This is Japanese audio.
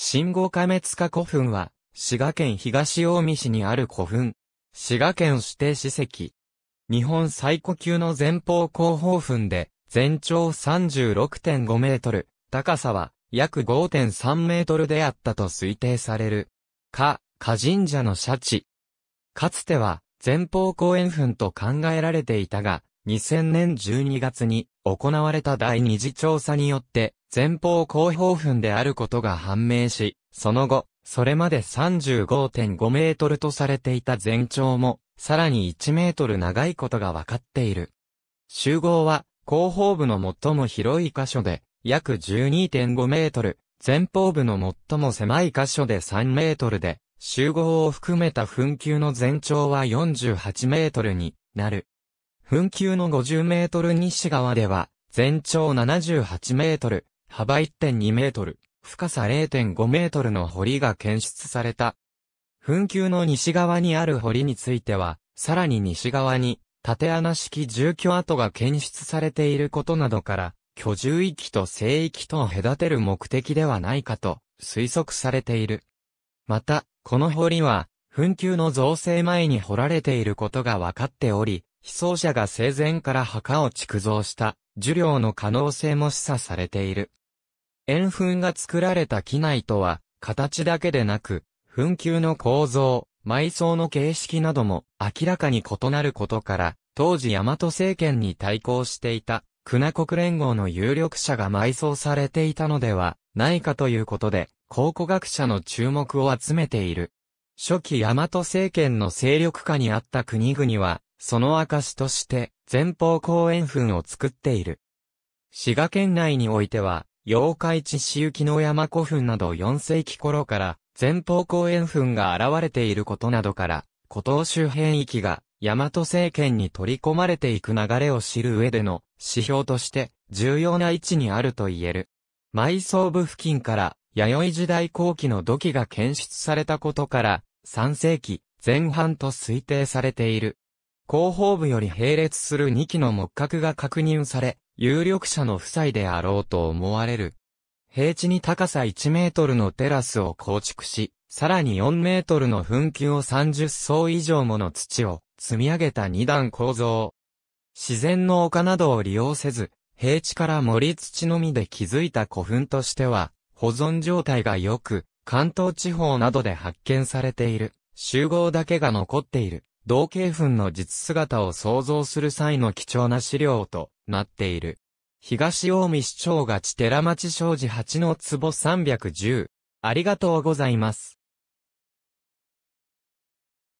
新五カ滅ツ古墳は、滋賀県東大見市にある古墳。滋賀県指定史跡。日本最古級の前方後方墳で、全長36.5メートル、高さは約5.3メートルであったと推定される。か、か神社の社地。かつては、前方後円墳と考えられていたが、2000年12月に行われた第二次調査によって、前方後方墳であることが判明し、その後、それまで35.5メートルとされていた全長も、さらに1メートル長いことが分かっている。集合は、後方部の最も広い箇所で、約12.5メートル、前方部の最も狭い箇所で3メートルで、集合を含めた墳丘の全長は48メートルになる。墳丘の50メートル西側では、全長78メートル、幅1.2メートル、深さ0.5メートルの堀が検出された。墳丘の西側にある堀については、さらに西側に、縦穴式住居跡が検出されていることなどから、居住域と生域とを隔てる目的ではないかと推測されている。また、この堀は、墳丘の造成前に掘られていることが分かっており、被葬者が生前から墓を築造した、樹量の可能性も示唆されている。円墳が作られた機内とは、形だけでなく、墳丘の構造、埋葬の形式なども明らかに異なることから、当時大和政権に対抗していた、船国連合の有力者が埋葬されていたのではないかということで、考古学者の注目を集めている。初期大和政権の勢力下にあった国々は、その証として前方後円墳を作っている。滋賀県内においては、妖怪地市行の山古墳など4世紀頃から、前方後円墳が現れていることなどから、古島周辺域が、大和政権に取り込まれていく流れを知る上での指標として重要な位置にあると言える。埋葬部付近から弥生時代後期の土器が検出されたことから3世紀前半と推定されている。後方部より並列する2機の木格が確認され、有力者の夫妻であろうと思われる。平地に高さ1メートルのテラスを構築し、さらに4メートルの噴球を30層以上もの土を積み上げた2段構造。自然の丘などを利用せず、平地から森土のみで築いた古墳としては、保存状態が良く、関東地方などで発見されている、集合だけが残っている。同系墳の実姿を想像する際の貴重な資料となっている。東近江市長が地寺町商事8の壺310。ありがとうございます。